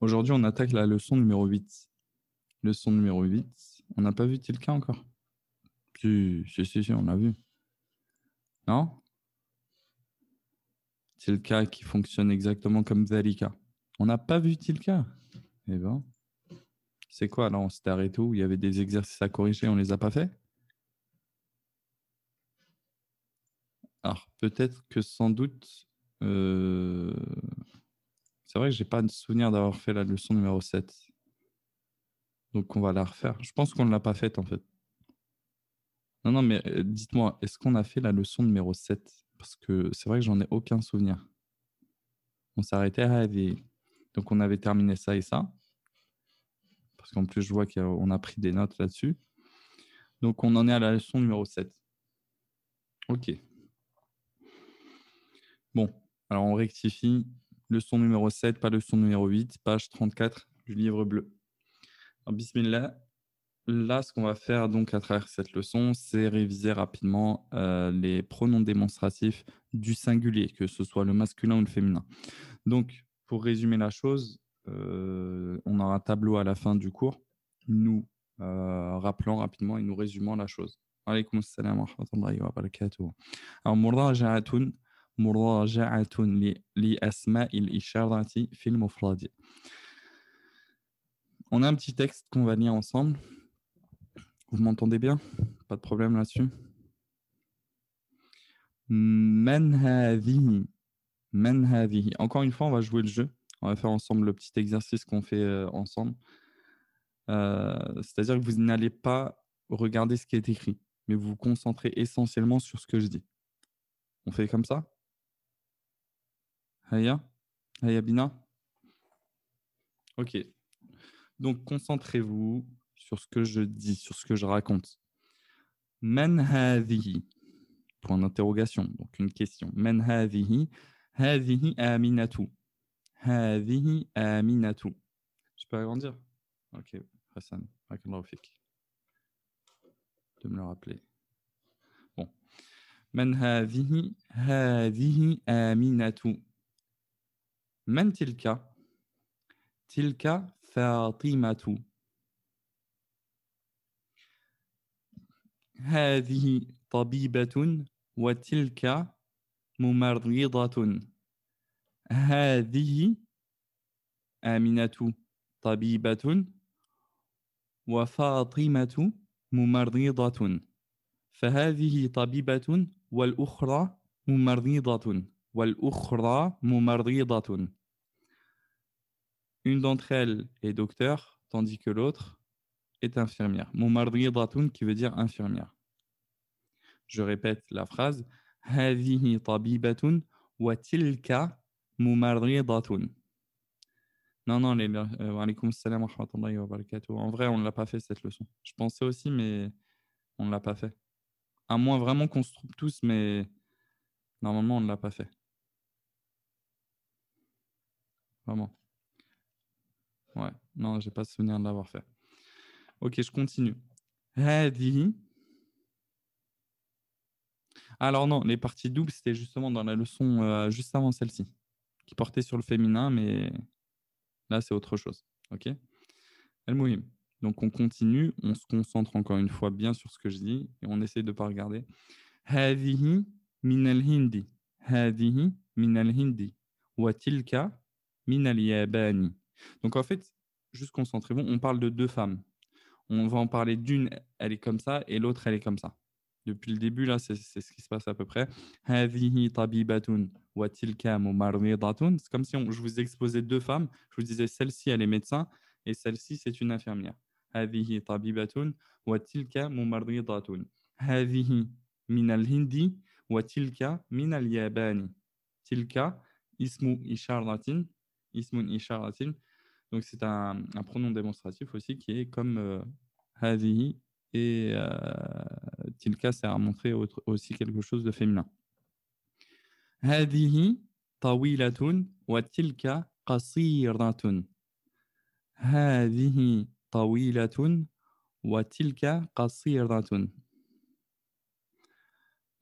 Aujourd'hui, on attaque la leçon numéro 8. Leçon numéro 8. On n'a pas vu Tilka encore si, si, si, on l'a vu. Non Tilka qui fonctionne exactement comme Zalika. On n'a pas vu Tilka. Eh ben, c'est quoi alors On s'est arrêté où Il y avait des exercices à corriger, on les a pas faits Alors, peut-être que sans doute. Euh, c'est vrai que j'ai pas de souvenir d'avoir fait la leçon numéro 7. Donc on va la refaire. Je pense qu'on ne l'a pas faite en fait. Non, non, mais euh, dites-moi, est-ce qu'on a fait la leçon numéro 7 Parce que c'est vrai que j'en ai aucun souvenir. On s'arrêtait à des... Donc on avait terminé ça et ça. Parce qu'en plus, je vois qu'on a pris des notes là-dessus. Donc on en est à la leçon numéro 7. Ok. Bon, alors on rectifie leçon numéro 7, pas leçon numéro 8, page 34 du livre bleu. Alors, bismillah, là, ce qu'on va faire donc à travers cette leçon, c'est réviser rapidement euh, les pronoms démonstratifs du singulier, que ce soit le masculin ou le féminin. Donc, pour résumer la chose, euh, on aura un tableau à la fin du cours, nous euh, rappelant rapidement et nous résumant la chose. Alaykoum assalam wa rahmatullahi wa barakatuh. Alors, في المفرد On a un petit texte qu'on va lire ensemble. Vous m'entendez bien Pas de problème là-dessus Encore une fois, on va jouer le jeu. On va faire ensemble le petit exercice qu'on fait euh, ensemble. Euh, c'est-à-dire que vous n'allez pas regarder ce qui est écrit, mais vous vous concentrez essentiellement sur ce que je dis. On fait comme ça Aya Aya Bina Ok. Donc, concentrez-vous sur ce que je dis, sur ce que je raconte. Man Point d'interrogation, donc une question. Man Havihi aminatu. Havihi aminatu. Je peux agrandir Ok, Hassan, De me le rappeler. Bon. Man Havihi aminatu. من تلك تلك فاطمة هذه طبيبة وتلك ممرضة هذه آمنة طبيبة وفاطمة ممرضة فهذه طبيبة والأخرى ممرضة Une d'entre elles est docteur, tandis que l'autre est infirmière. qui veut dire infirmière. Je répète la phrase. Non, non, euh, En vrai, on ne l'a pas fait cette leçon. Je pensais aussi, mais on ne l'a pas fait. À moins vraiment qu'on se trouve tous, mais normalement, on ne l'a pas fait. Vraiment. Ouais, non, j'ai pas souvenir de l'avoir fait. Ok, je continue. Alors non, les parties doubles, c'était justement dans la leçon euh, juste avant celle-ci, qui portait sur le féminin, mais là, c'est autre chose. OK El Donc on continue, on se concentre encore une fois bien sur ce que je dis, et on essaie de ne pas regarder. min al-hindi min al Donc en fait, juste concentrez-vous, on parle de deux femmes. On va en parler d'une, elle est comme ça, et l'autre, elle est comme ça. Depuis le début, là, c'est ce qui se passe à peu près. C'est comme si on, je vous exposais deux femmes, je vous disais celle-ci, elle est médecin, et celle-ci, c'est une infirmière. هذه ismu Ismun Donc c'est un, un, pronom démonstratif aussi qui est comme euh, Hadihi et euh, Tilka c'est à montrer autre, aussi quelque chose de féminin. Hadihi tawilatun wa tilka qasiratun. Hadihi tawilatun wa tilka qasiratun.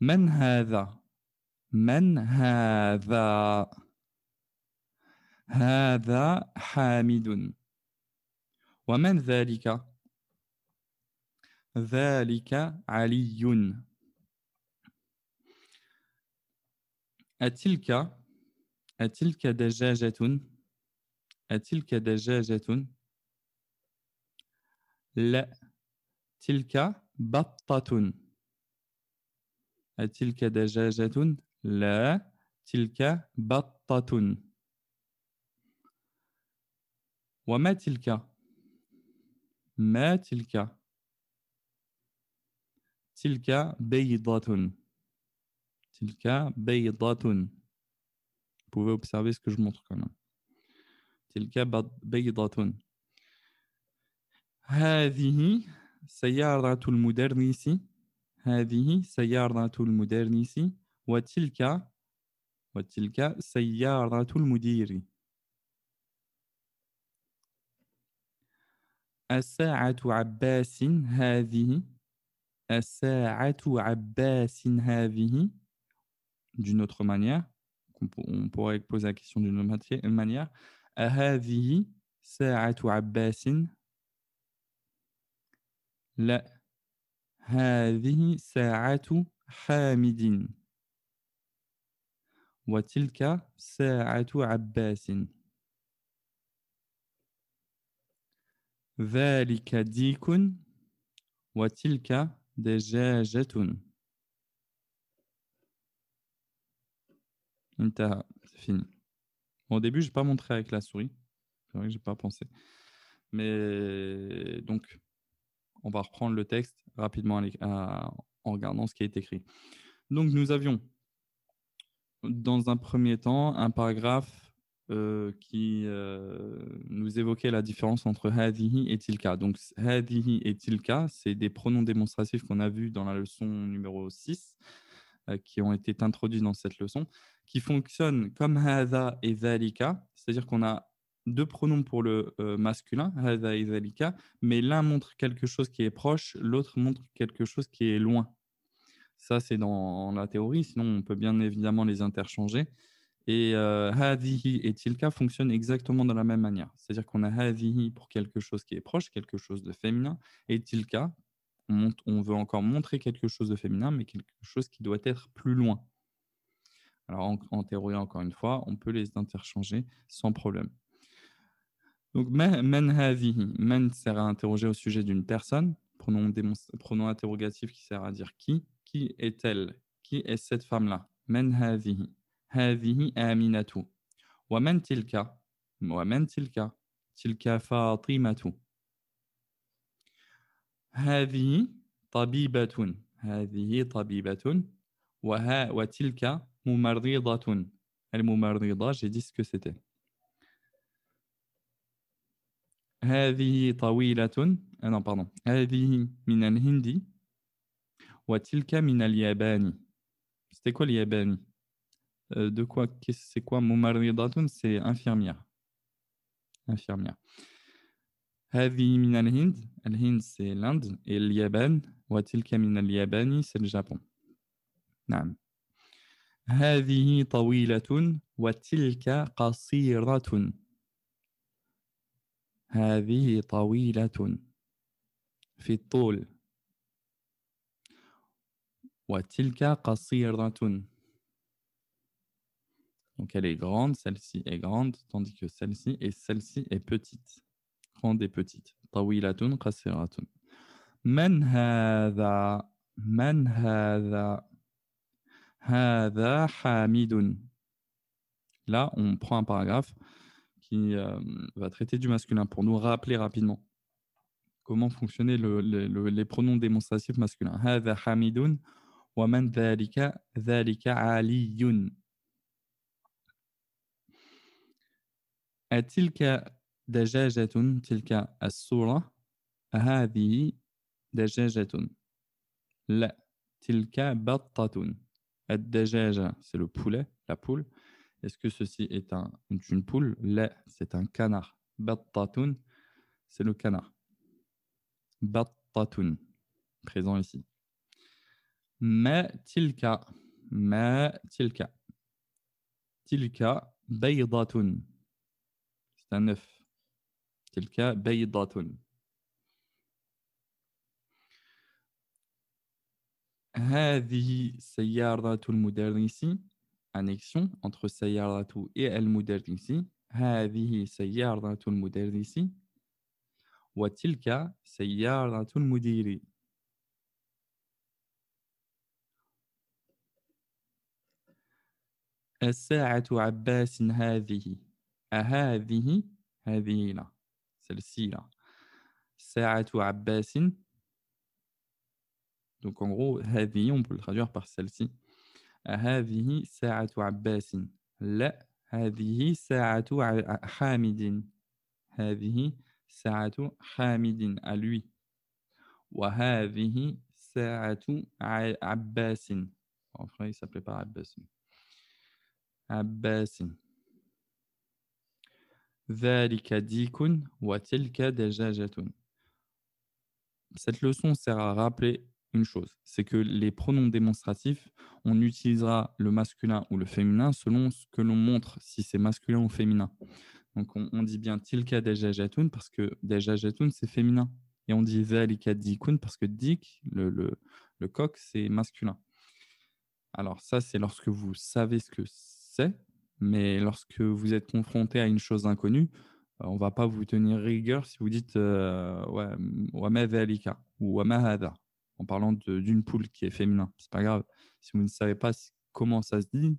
Man hadha Man hadha هذا حامد ومن ذلك ذلك علي أتلك أتلك دجاجة أتلك دجاجة لا تلك بطة أتلك دجاجة لا تلك بطة وما تلك ما تلك تلك بيضة تلك بيضة Vous pouvez observer ce que je montre quand même. تلك بيضة هذه سيارة المدرس هذه سيارة المدرس وتلك وتلك سيارة المدير الساعة d'une autre manière on, pourrait poser la question d'une autre manière هذه ساعة عباس لا هذه ساعة حامد وتلك ساعة عباس انتهى c'est fini au début j'ai pas montré avec la souris c'est vrai que j'ai pas pensé mais donc on va reprendre le texte rapidement en regardant ce qui est écrit donc nous avions dans un premier temps un paragraphe euh, qui euh, nous évoquait la différence entre hadihi et tilka. Donc hadihi et tilka, c'est des pronoms démonstratifs qu'on a vus dans la leçon numéro 6, euh, qui ont été introduits dans cette leçon, qui fonctionnent comme hadha et zalika, c'est-à-dire qu'on a deux pronoms pour le masculin, hadha et zalika, mais l'un montre quelque chose qui est proche, l'autre montre quelque chose qui est loin. Ça, c'est dans la théorie, sinon on peut bien évidemment les interchanger. Et euh, hadihi et tilka fonctionnent exactement de la même manière. C'est-à-dire qu'on a hadihi pour quelque chose qui est proche, quelque chose de féminin, et tilka, on, veut encore montrer quelque chose de féminin, mais quelque chose qui doit être plus loin. Alors en, en théorie, encore une fois, on peut les interchanger sans problème. Donc, Men hadihi, Men sert à interroger au sujet d'une personne, pronom, pronom interrogatif qui sert à dire qui, qui est-elle, qui est cette femme-là, Men hadihi. هذه آمنة ومن تلك ومن تلك تلك فاطمة هذه طبيبة هذه طبيبة وها وتلك ممرضة الممرضة j'ai dit هذه طويلة أنا آه، pardon هذه من الهندي وتلك من الياباني c'était quoi Euh, de quoi C'est quoi Mumaridatun C'est infirmière. Infirmière. Hadi min al-Hind. Al-Hind, c'est l'Inde. Et l'Yaban. Watilka min al-Yabani, c'est le Japon. Naam. هذه طويلة وتلك قصيرة هذه طويلة في الطول وتلك قصيرة donc elle est grande, celle-ci est grande, tandis que celle-ci et celle-ci est petite. Grande et petite. Tawilatun qasiratun. Man hadha. Man hadha. Hadha hamidun. Là, on prend un paragraphe qui euh, va traiter du masculin pour nous rappeler rapidement comment fonctionnaient les pronoms démonstratifs masculins. Hadha hamidun wa man تلك دجاجة تلك الصورة هذه دجاجة لا تلك بطة الدجاجة c'est le poulet la poule est-ce que ceci est un, une poule لا c'est un canard بطة c'est le canard بطة présent ici ما تلك ما تلك تلك بيضة تختنف تلك بيضة هذه سيارة المدرس annexion entre سيارة et المدرس هذه سيارة المدرس وتلك سيارة المدير الساعة عباس هذه هذه هذه هنا سلسلة ساعة عباس دونك اون غو هذه اون بول تخادوها باغ سلسي أهذه ساعة عباس لا هذه ساعة حامد هذه ساعة حامد ألوي وهذه ساعة عباس اون فري سابلي با عباس عباس Cette leçon sert à rappeler une chose, c'est que les pronoms démonstratifs, on utilisera le masculin ou le féminin selon ce que l'on montre, si c'est masculin ou féminin. Donc on, dit bien tilka dejajatun parce que dejajatun c'est féminin. Et on dit zalika dikun parce que dik, le coq, c'est masculin. Alors ça, c'est lorsque vous savez ce que c'est, mais lorsque vous êtes confronté à une chose inconnue, euh, on va pas vous tenir rigueur si vous dites euh, ouais, ou en parlant d'une poule qui est féminin. C'est pas grave. Si vous ne savez pas comment ça se dit,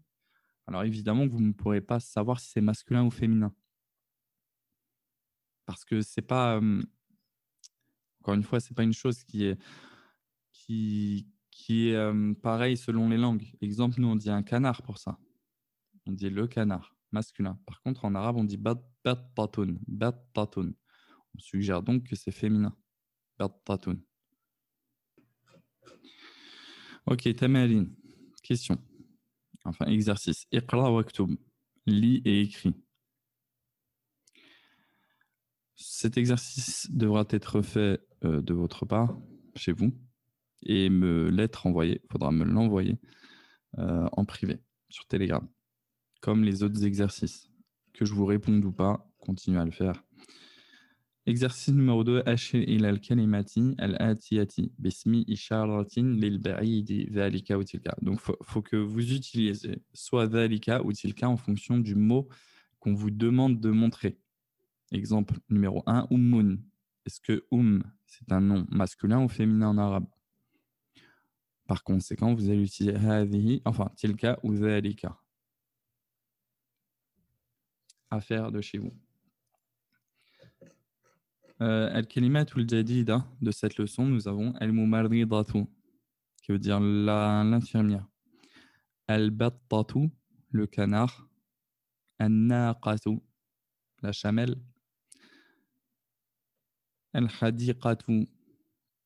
alors évidemment vous ne pourrez pas savoir si c'est masculin ou féminin. Parce que c'est pas encore une fois, c'est pas une chose qui est qui qui est pareil selon les langues. Exemple, nous on dit un canard pour ça on dit le canard masculin. Par contre, en arabe, on dit bat battatoun, On suggère donc que c'est féminin. Ok, Tamerine. Question. Enfin, exercice. Iqra Lit et écrit. Cet exercice devra être fait euh, de votre part, chez vous, et me l'être envoyé. Il faudra me l'envoyer euh, en privé, sur Telegram comme les autres exercices. Que je vous réponde ou pas, continuez à le faire. Exercice numéro 2, al-Kalimati ou tilka. Donc, faut, faut que vous utilisez soit ذلك ou tilka en fonction du mot qu'on vous demande de montrer. Exemple numéro 1, Est-ce que um, c'est un nom masculin ou féminin en arabe Par conséquent, vous allez utiliser هذه, enfin tilka ou ذلك à faire de chez vous. Euh, Al-Kalimat al-Jadida hein, de cette leçon, nous avons Al-Mumaridatu, qui veut dire l'infirmière. Al-Battatu, le canard. Al-Naqatu, la chamelle. Al-Hadiqatu,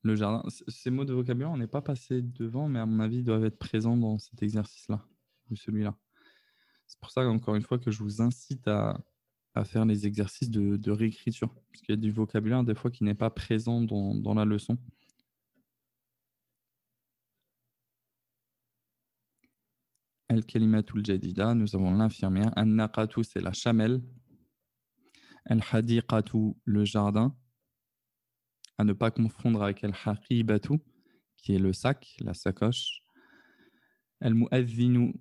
le jardin. Ces mots de vocabulaire, on n'est pas passé devant, mais à mon avis, doivent être présents dans cet exercice-là, ou celui-là. C'est pour ça, encore une fois, que je vous incite à, faire les exercices de, réécriture, parce qu'il y a du vocabulaire des fois qui n'est pas présent dans, la leçon. al kalimatul jadida, nous avons l'infirmière. An-naqatu, c'est la chamelle. Al-hadiqatu, le jardin. À ne pas confondre avec al-haqibatu, qui est le sac, la sacoche. Al-mu'adhinu,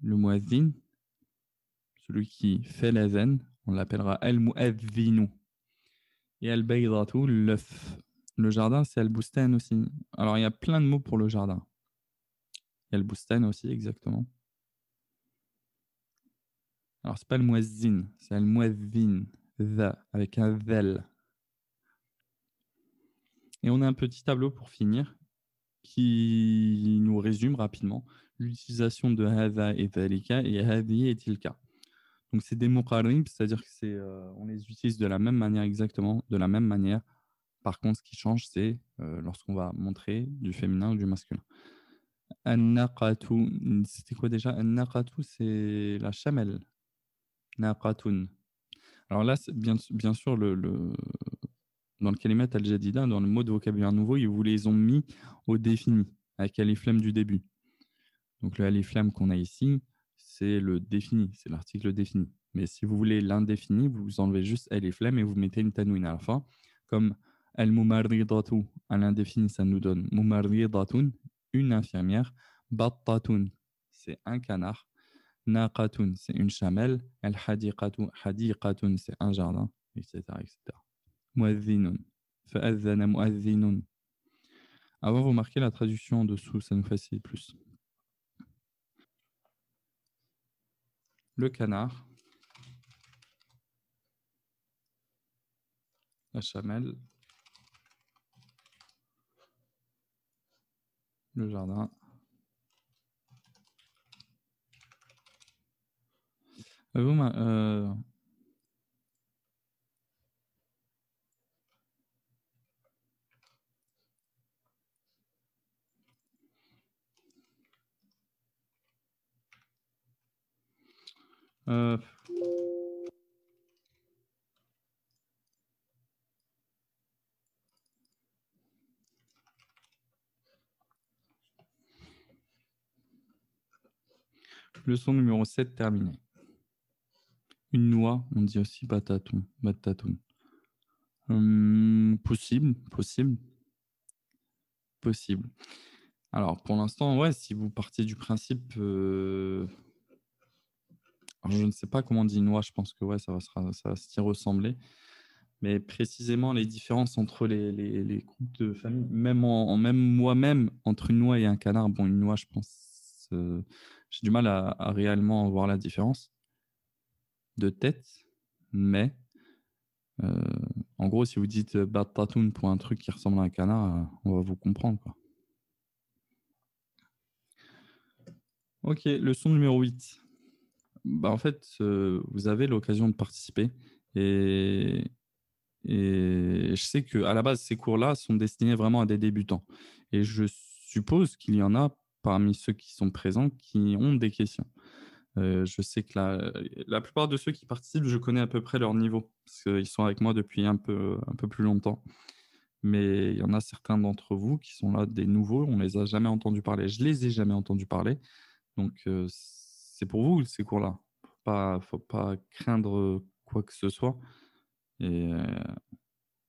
le muazzin, celui qui fait la zen, on l'appellera al-muazzinu. Et al-baydatu, l'œuf. Le jardin, c'est el bustan aussi. Alors, il y a plein de mots pour le jardin. El y aussi, exactement. Alors, c'est pas le muazzin, c'est al-muazzin, the, avec un vel ». Et on a un petit tableau pour finir qui nous résume rapidement l'utilisation de Hava et valika et Hadi et Tilka. Donc c'est des mots muqarrib, c'est-à-dire que c'est, euh, on les utilise de la même manière exactement, de la même manière. Par contre, ce qui change, c'est euh, lorsqu'on va montrer du féminin ou du masculin. anna c'était quoi déjà anna c'est la chamelle. Naqatun. Alors là, bien, bien, sûr, le, dans le kalimat al-jadida, dans le mot de vocabulaire nouveau, ils, vous les ont mis au défini, avec les du début. Donc le Aliflam qu'on a ici, c'est le défini, c'est l'article défini. Mais si vous voulez l'indéfini, vous enlevez juste aliflem et vous mettez une tanouine à la fin, comme al mumarridatu à l'indéfini, ça nous donne Mumaridatoun, une infirmière, Battatoun, c'est un canard, Naqatun, c'est une chamelle, Al-Hadiqatun, c'est un jardin, etc. etc. Avant, vous marquez la traduction en dessous, ça nous facilite plus. le canard, la chamelle, le jardin. Euh, euh, Euh, Leçon numéro 7 terminée. Une noix, on dit aussi bataton. bataton. Hum, possible, possible, possible. Alors pour l'instant, ouais, si vous partez du principe euh, je ne sais pas comment on dit noix, je pense que ouais, ça va, ça s'y ressembler. Mais précisément, les différences entre les, groupes de famille, même, en, même moi-même, entre une noix et un canard, bon, une noix, je pense, euh, j'ai du mal à, réellement voir la différence de tête. Mais euh, en gros, si vous dites euh, batatoun pour un truc qui ressemble à un canard, on va vous comprendre. Quoi. Ok, leçon numéro 8. Bah, en fait, euh, vous avez l'occasion de participer. Et, et je sais qu'à la base, ces cours-là sont destinés vraiment à des débutants. Et je suppose qu'il y en a parmi ceux qui sont présents qui ont des questions. Euh, je sais que la, la, plupart de ceux qui participent, je connais à peu près leur niveau, parce qu'ils sont avec moi depuis un peu, un peu plus longtemps. Mais il y en a certains d'entre vous qui sont là des nouveaux, on ne les a jamais entendus parler, je les ai jamais entendus parler. Donc euh, c'est pour vous ces cours-là. Pas, faut pas craindre euh, quoi que ce soit. Euh,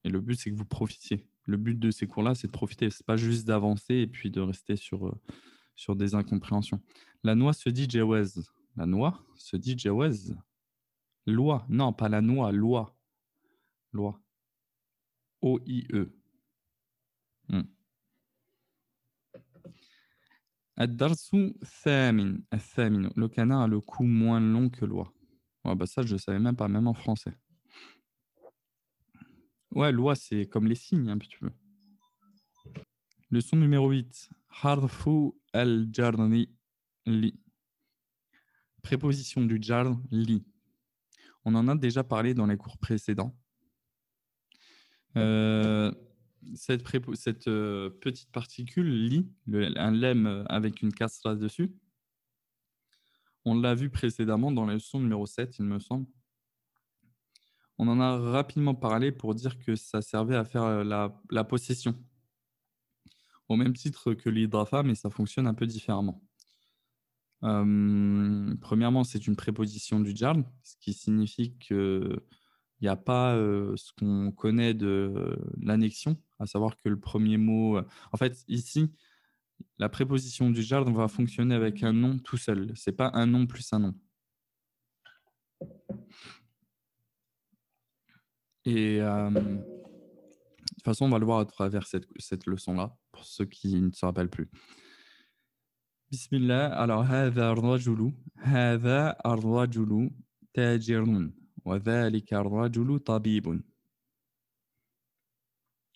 et, le but, c'est que vous profitiez. Le but de ces cours-là, c'est de profiter. C'est pas juste d'avancer et puis de rester sur, euh, sur des incompréhensions. La noix se dit Jawez. La noix se dit Jawez. Loi. Non, pas la noix, loi. Loi. O-I-E. Hmm le canard a le cou moins long que l'oie ouais, bah ça je savais même pas même en français ouais l'oie c'est comme les signes un petit peu leçon numéro 8 harfu al jarni li préposition du jar li on en a déjà parlé dans les cours précédents euh, cette, euh, petite particule lit un lemme euh, avec une casra dessus. On l'a vu précédemment dans la leçon numéro 7, il me semble. On en a rapidement parlé pour dire que ça servait à faire euh, la, possession. Au même titre que l'hydrafa, mais ça fonctionne un peu différemment. Hum, premièrement, c'est une préposition du jarl, ce qui signifie qu'il n'y a pas ce qu'on connaît de l'annexion, à savoir que le premier mot. Euh, en fait, ici, la préposition du jardin va fonctionner avec un nom tout seul. C'est pas un nom plus un nom. Et euh, de toute façon, on va le voir à travers cette, cette leçon-là, pour ceux qui ne se rappellent plus. Bismillah, alors, هذا الرجل هذا الرجل تاجر الرجل طبيب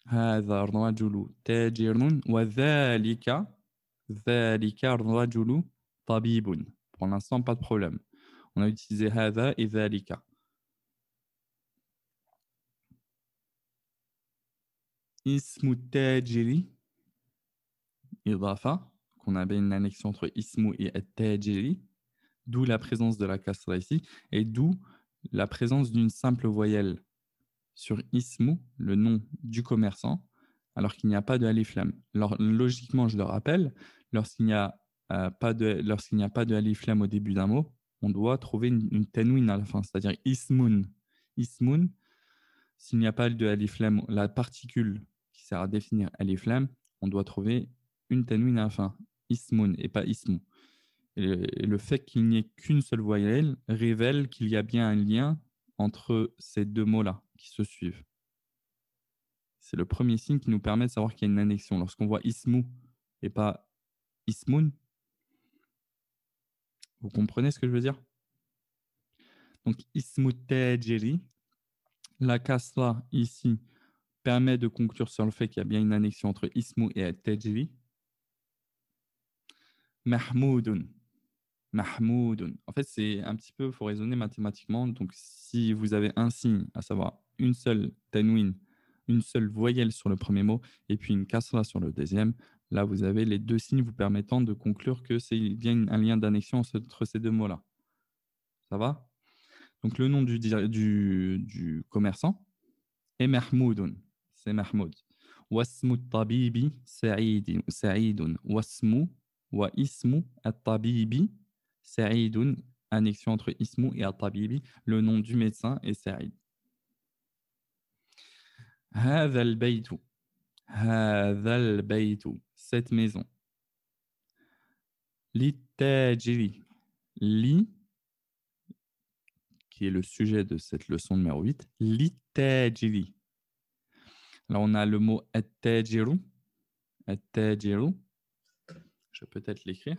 هذا الرجل تاجر وذلك ذلك الرجل طبيب pour l'instant pas de problème on a utilisé هذا et ذلك اسم التاجر إضافة qu'on avait une annexion entre ismu et tejiri, d'où la présence de la kasra ici, et d'où la présence d'une simple voyelle sur Ismou, le nom du commerçant, alors qu'il n'y a pas de Alif Alors, logiquement, je le rappelle, lorsqu'il n'y a, euh, pas de, lorsqu'il a pas de au début d'un mot, on doit trouver une, tenuine à la fin, c'est-à-dire Ismoun. Ismoun, s'il n'y a pas de Alif la particule qui sert à définir Alif on doit trouver une tenouine à la fin, Ismoun et pas Ismou. Et le fait qu'il n'y ait qu'une seule voyelle révèle qu'il y a bien un lien entre ces deux mots-là se suivent. C'est le premier signe qui nous permet de savoir qu'il y a une annexion. Lorsqu'on voit ismu et pas Ismoun, vous comprenez ce que je veux dire Donc Ismou Tejeri, la là ici permet de conclure sur le fait qu'il y a bien une annexion entre Ismou et Tejeri. Mahmoudoun. Mahmoudoun. En fait, c'est un petit peu, il faut raisonner mathématiquement. Donc, si vous avez un signe, à savoir une seule tanwin, une seule voyelle sur le premier mot et puis une kasra sur le deuxième, là vous avez les deux signes vous permettant de conclure que c'est bien un lien d'annexion entre ces deux mots-là. Ça va Donc le nom du, du, commerçant est Mahmoud C'est Mahmoud. Wasmu tabibi sa'idun. Wasmu wa ismu at-tabibi Annexion entre ismu et at Le nom du médecin est Sa'id. هذا البيت هذا البيت cette maison للتاجر li qui est le sujet de cette leçon numéro 8 litajiri là on a le mot attajiru attajiru je vais peut-être l'écrire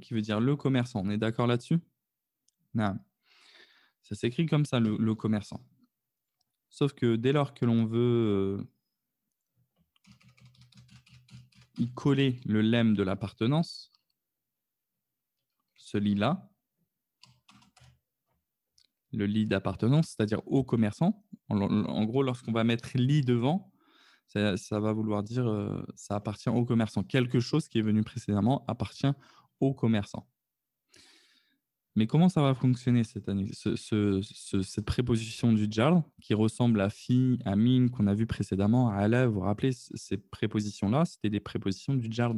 qui veut dire le commerçant. On est d'accord là-dessus Non. Ça s'écrit comme ça, le, commerçant. Sauf que dès lors que l'on veut euh, y coller le lemme de l'appartenance, ce lit-là, le lit d'appartenance, c'est-à-dire au commerçant, en gros, lorsqu'on va mettre lit devant, ça, va vouloir dire euh, ça appartient au commerçant. Quelque chose qui est venu précédemment appartient au commerçant. Mais comment ça va fonctionner cette année Cette préposition du jar qui ressemble à fi, à mine qu'on a vu précédemment, à vous vous rappelez, ces prépositions-là, c'était des prépositions du jar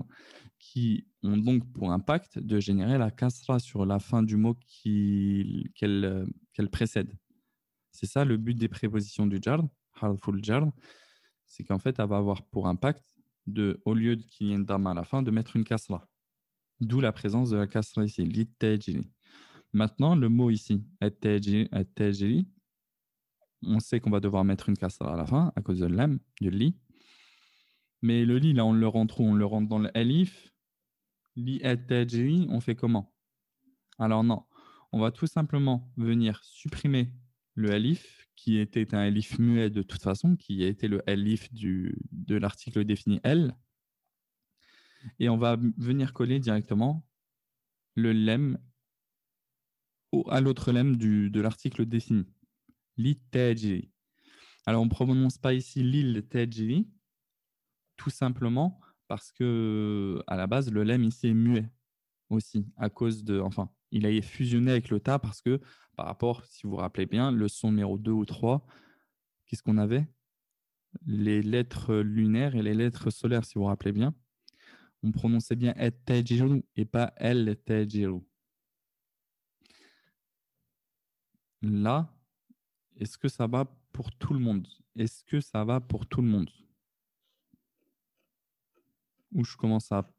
qui ont donc pour impact de générer la kasra sur la fin du mot euh, qu'elle précède. C'est ça le but des prépositions du jar, harful jar, c'est qu'en fait, elle va avoir pour impact de, au lieu qu'il y ait une dame à la fin, de mettre une kasra. D'où la présence de la kasra ici, l'ittajili. Maintenant, le mot ici, attajili, on sait qu'on va devoir mettre une kasra à la fin à cause de l'âme, du li. Mais le li, là, on le rentre où On le rentre dans le elif Li on fait comment Alors non, on va tout simplement venir supprimer le alif qui était un elif muet de toute façon, qui a été le elif du, de l'article défini L. Et on va venir coller directement le lem ou à l'autre lem du, de l'article défini, l'itejiri. Alors on ne prononce pas ici l'il tout simplement parce que à la base le lem ici est muet aussi à cause de, enfin, il a fusionné avec le ta parce que par rapport, si vous vous rappelez bien, leçon numéro 2 ou 3, qu'est-ce qu'on avait Les lettres lunaires et les lettres solaires, si vous vous rappelez bien. On prononçait bien et et pas Là, est-ce que ça va pour tout le monde Est-ce que ça va pour tout le monde Ou je commence à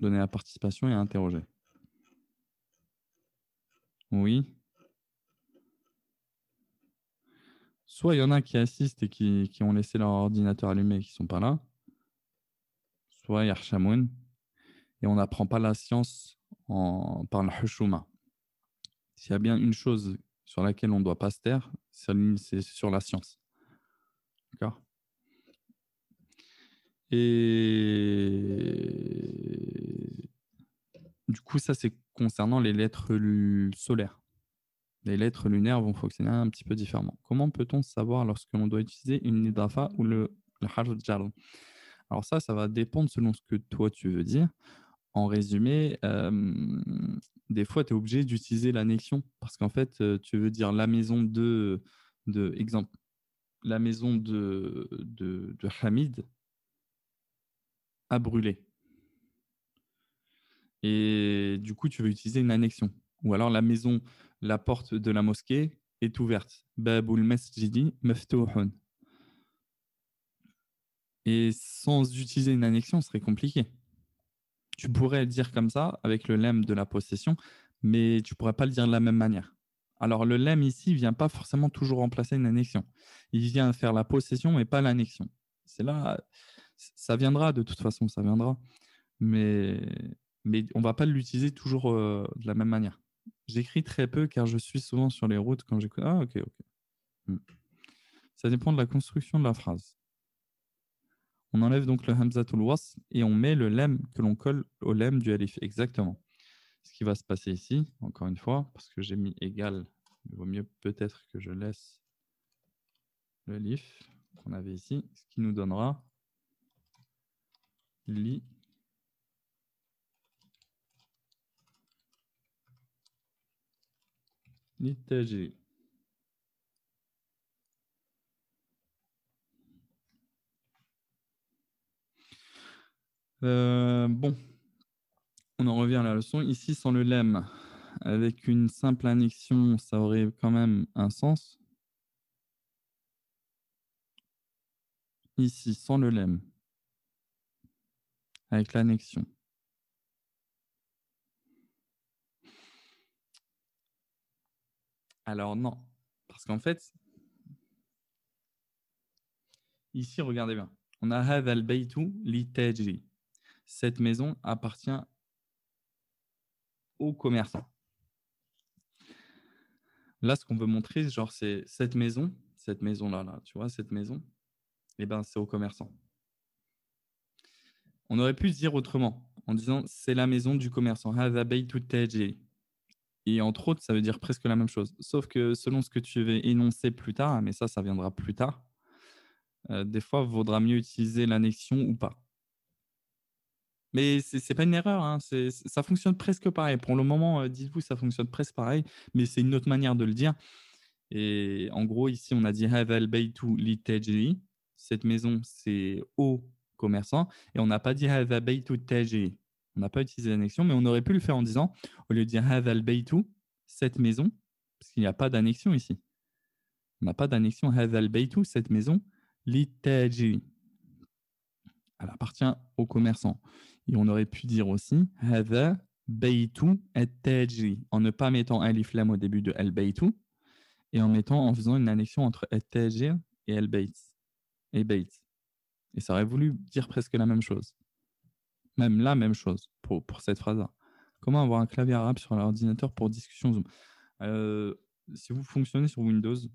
donner la participation et à interroger. Oui. soit il y en a qui assistent et qui, ont laissé leur ordinateur allumé et qui ne sont pas là, soit il y a et on n'apprend pas la science en, par le Hushuma. S'il y a bien une chose sur laquelle on ne doit pas se taire, c'est sur la science. D'accord Et du coup, ça, c'est concernant les lettres solaires les lettres lunaires vont fonctionner un petit peu différemment. Comment peut-on savoir lorsque l'on doit utiliser une nidrafa ou le, le jar Alors ça, ça va dépendre selon ce que toi tu veux dire. En résumé, euh, des fois, tu es obligé d'utiliser l'annexion parce qu'en fait, euh, tu veux dire la maison de, de exemple, la maison de, de, de Hamid a brûlé. Et du coup, tu veux utiliser une annexion. Ou alors la maison la porte de la mosquée est ouverte. Babul Et sans utiliser une annexion, ce serait compliqué. Tu pourrais le dire comme ça, avec le lem de la possession, mais tu pourrais pas le dire de la même manière. Alors le lem ici vient pas forcément toujours remplacer une annexion. Il vient faire la possession et pas l'annexion. C'est là, ça viendra de toute façon, ça viendra. Mais, mais on va pas l'utiliser toujours euh, de la même manière. J'écris très peu car je suis souvent sur les routes quand j'écoute. Ah, ok, ok. Hmm. Ça dépend de la construction de la phrase. On enlève donc le hamza was et on met le lem que l'on colle au lem du alif. Exactement. Ce qui va se passer ici, encore une fois, parce que j'ai mis égal, il vaut mieux peut-être que je laisse le alif qu'on avait ici, ce qui nous donnera li Euh, bon, on en revient à la leçon. Ici, sans le lemme, avec une simple annexion, ça aurait quand même un sens. Ici, sans le lemme, avec l'annexion. Alors non, parce qu'en fait, ici, regardez bien. On a have al li Cette maison appartient au commerçant. Là, ce qu'on veut montrer, genre, c'est cette maison, cette maison-là, là, tu vois, cette maison, eh ben, c'est au commerçant. On aurait pu dire autrement, en disant c'est la maison du commerçant. Et entre autres, ça veut dire presque la même chose. Sauf que selon ce que tu vas énoncer plus tard, mais ça, ça viendra plus tard, euh, des fois, vaudra mieux utiliser l'annexion ou pas. Mais ce n'est pas une erreur, hein. ça fonctionne presque pareil. Pour le moment, euh, dites-vous, ça fonctionne presque pareil, mais c'est une autre manière de le dire. Et en gros, ici, on a dit Havel to Li Cette maison, c'est au commerçant. Et on n'a pas dit Havel to Tejli. On n'a pas utilisé l'annexion, mais on aurait pu le faire en disant, au lieu de dire al-baytou baytu, cette maison, parce qu'il n'y a pas d'annexion ici. On n'a pas d'annexion al-baytou baytu, cette maison, litajiri. Elle appartient aux commerçants. Et on aurait pu dire aussi Hadha baytu et en ne pas mettant Alif Lam au début de « baytu, et en mettant, en faisant une annexion entre et et »« Et Et ça aurait voulu dire presque la même chose. Même la même chose pour, cette phrase-là. Comment avoir un clavier arabe sur l'ordinateur pour discussion Zoom euh, Si vous fonctionnez sur Windows, il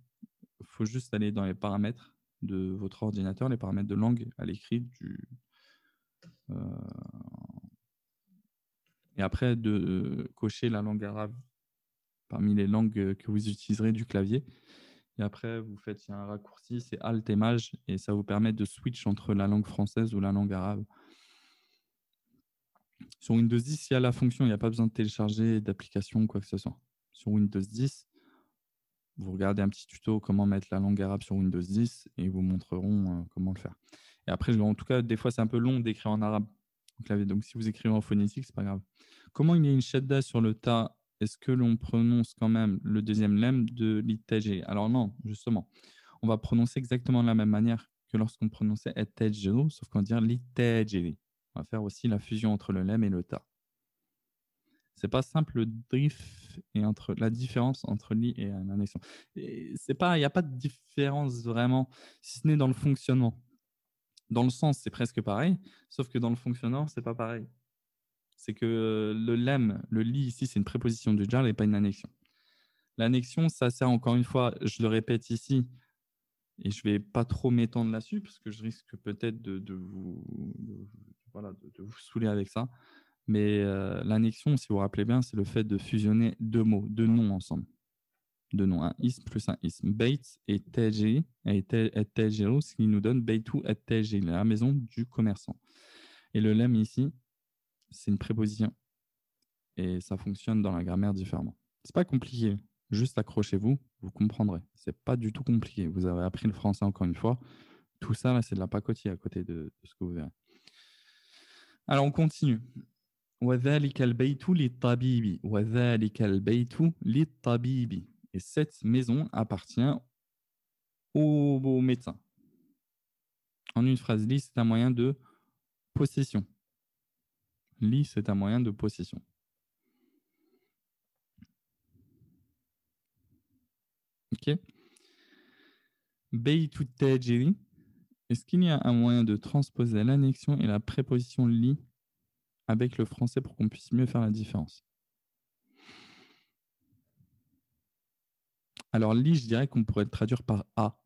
faut juste aller dans les paramètres de votre ordinateur, les paramètres de langue à l'écrit du. Euh, et après, de euh, cocher la langue arabe parmi les langues que vous utiliserez du clavier. Et après, vous faites un raccourci, c'est Alt et Maj, et ça vous permet de switch entre la langue française ou la langue arabe. Sur Windows 10, il y a la fonction, il n'y a pas besoin de télécharger d'application ou quoi que ce soit. Sur Windows 10, vous regardez un petit tuto comment mettre la langue arabe sur Windows 10 et ils vous montreront euh, comment le faire. Et après, en tout cas, des fois, c'est un peu long d'écrire en arabe. Donc, si vous écrivez en phonétique, n'est pas grave. Comment il y a une shadda sur le ta Est-ce que l'on prononce quand même le deuxième lem de litajé Alors non, justement. On va prononcer exactement de la même manière que lorsqu'on prononçait etajé, sauf qu'on dirait litajé. On va faire aussi la fusion entre le lem et le ta. C'est pas simple le drift et entre la différence entre l'i et l'annexion. C'est pas, il n'y a pas de différence vraiment, si ce n'est dans le fonctionnement. Dans le sens, c'est presque pareil, sauf que dans le fonctionnement, c'est pas pareil. C'est que euh, le lem, le li ici, c'est une préposition du jar et pas une annexion. L'annexion, ça sert encore une fois, je le répète ici, et je vais pas trop m'étendre là-dessus parce que je risque peut-être de, vous, voilà, de, vous saouler avec ça. Mais euh, l'annexion, si vous vous rappelez bien, c'est le fait de fusionner deux mots, deux noms ensemble. Deux noms, un is plus un is Bates et TG, et Tejil, ce qui nous donne Bates et TG, la maison du commerçant. Et le lem ici, c'est une préposition. Et ça fonctionne dans la grammaire différemment. C'est pas compliqué. Juste accrochez-vous, vous comprendrez. C'est pas du tout compliqué. Vous avez appris le français encore une fois. Tout ça, là, c'est de la pacotille à côté de ce que vous verrez. Alors, on continue. Et cette maison appartient au, au médecin. En une phrase, li, c'est un moyen de possession. Li, c'est un moyen de possession. Ok. Beitou tajiri est-ce qu'il y a un moyen de transposer l'annexion et la préposition lit avec le français pour qu'on puisse mieux faire la différence Alors, lit, je dirais qu'on pourrait le traduire par A.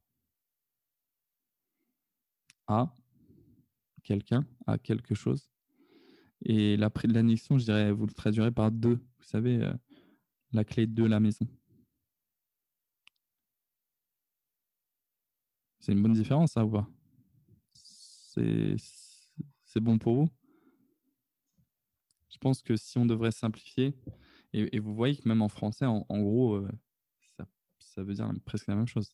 A, quelqu'un, à quelque chose. Et l'après de l'annexion, je dirais, vous le traduirez par deux. Vous savez, euh, la clé de la maison. C'est une bonne différence, ça, ou pas c'est bon pour vous Je pense que si on devrait simplifier, et, vous voyez que même en français, en, gros, euh, ça, veut dire presque la même chose.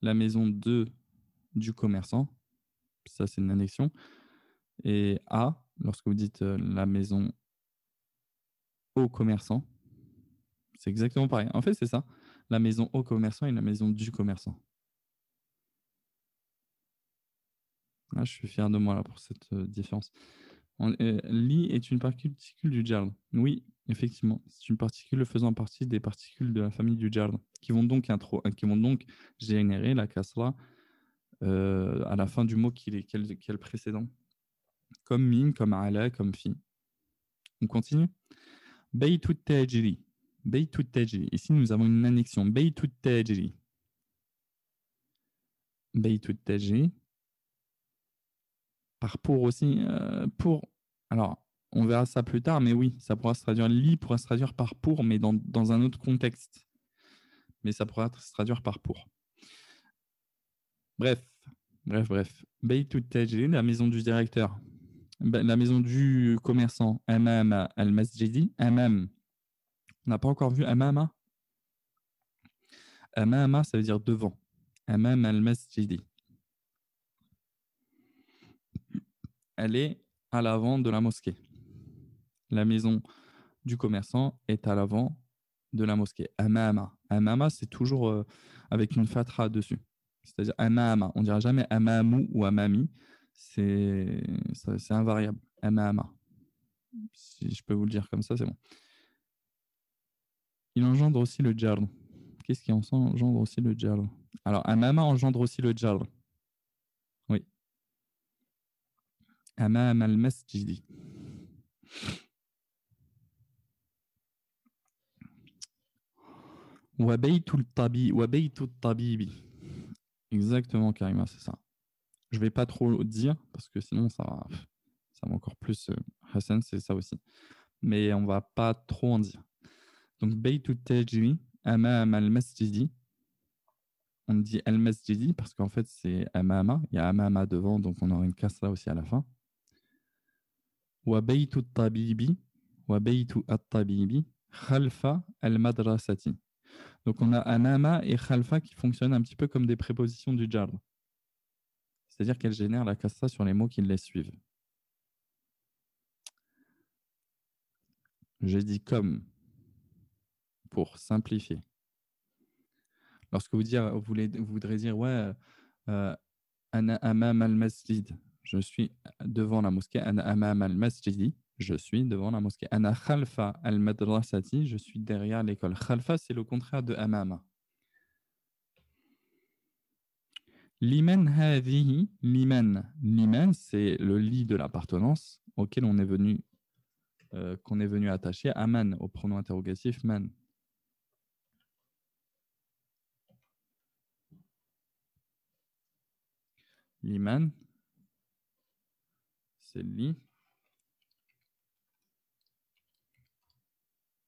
La maison 2 du commerçant, ça c'est une annexion. Et A, lorsque vous dites euh, la maison au commerçant, c'est exactement pareil. En fait, c'est ça. La maison au commerçant et la maison du commerçant. je suis fier de moi là pour cette euh, différence. Euh, Li est une particule du Jarl. Oui, effectivement, c'est une particule faisant partie des particules de la famille du Jarl, qui vont donc euh, qui vont donc générer la kasra euh, à la fin du mot qui est, quel précédent. Comme min, comme ala, comme fi. On continue. Beitut tejri. Baytut Ici, nous avons une annexion. Beitut tejri. Beitut tejri par pour aussi. Euh, pour, alors, on verra ça plus tard, mais oui, ça pourra se traduire. Li pourra se traduire par pour, mais dans, un autre contexte. Mais ça pourra se traduire par pour. Bref, bref, bref. to tejli la maison du directeur, ben, la maison du commerçant, mm al-Masjidi, MM. On n'a pas encore vu Amama. Amama, ça veut dire devant. mm al-Masjidi. elle est à l'avant de la mosquée. La maison du commerçant est à l'avant de la mosquée. Amama. Amama, c'est toujours euh, avec une fatra dessus. C'est-à-dire Amama. On ne dira jamais Amamu ou Amami. C'est invariable. Amama. Si je peux vous le dire comme ça, c'est bon. Il engendre aussi le djarl. Qu'est-ce qui engendre aussi le djarl Alors, Amama engendre aussi le djarl. أمام المسجد وبيت exactement Karima c'est ça je vais pas trop dire parce que sinon ça va ça va encore plus euh, Hassan c'est ça aussi mais on va pas trop en dire donc بيت amam al المسجد on dit al-masjidi parce qu'en fait c'est amama, il y a amama devant donc on aura une casse là aussi à la fin. وبيت al Donc on a anama et khalfa qui fonctionnent un petit peu comme des prépositions du jar. C'est-à-dire qu'elles génèrent la kassa sur les mots qui les suivent. J'ai dit comme pour simplifier. Lorsque vous, dire, vous, voulez, voudrez dire ouais, anama euh, al-masjid, je suis devant la mosquée. Je suis devant la mosquée. al-madrasati. Je suis derrière l'école. Khalfa, c'est le contraire de amama. Liman Liman. Liman, c'est le lit de l'appartenance auquel on est venu, euh, qu'on est venu attacher. Aman, au pronom interrogatif, man. Liman c'est Li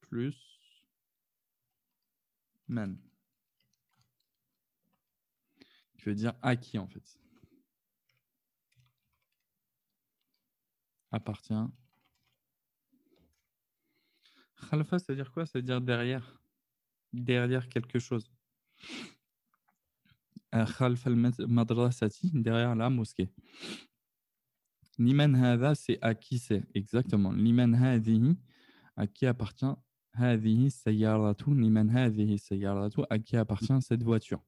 Plus man. je veux dire à qui en fait. Appartient. Khalfa, ça veut dire quoi c'est veut dire derrière. Derrière quelque chose. Euh, Khalfa madrasati derrière la mosquée. Liman hada, c'est à qui c'est exactement. Liman hadihi, à qui appartient hadihi sayyaratu, liman hadihi sayyaratu, à qui appartient cette voiture.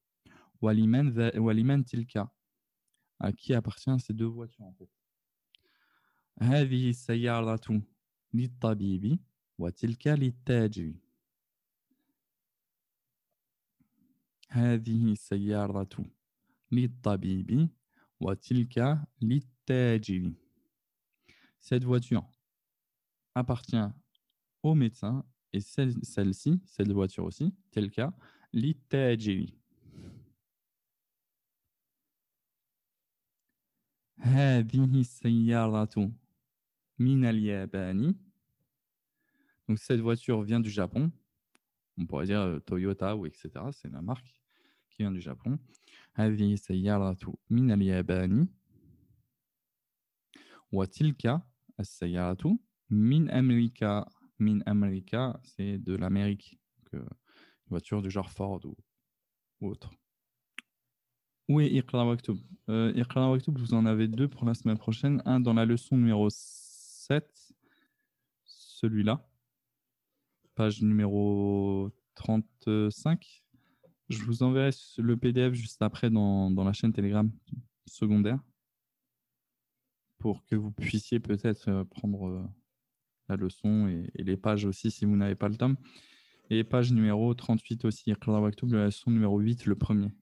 Waliman tilka, à qui appartient ces deux voitures en fait. هذه السيارة للطبيب وتلك للتاجر هذه السيارة للطبيب وتلك للتاجر cette voiture appartient au médecin et celle-ci, cette voiture aussi, tel cas, للتاجر. Donc cette voiture vient du Japon. On pourrait dire euh, Toyota ou etc. C'est la marque qui vient du Japon. Ou cas à tout. min America. Min America, c'est de l'Amérique. Euh, une voiture du genre Ford ou, autre. Où est Waktoub euh, vous en avez deux pour la semaine prochaine. Un dans la leçon numéro 7, celui-là, page numéro 35. Je vous enverrai le PDF juste après dans, dans la chaîne Telegram secondaire pour que vous puissiez peut-être euh, prendre euh, la leçon et, les pages aussi si vous n'avez pas le temps. Et page numéro 38 aussi, la leçon numéro 8, le premier.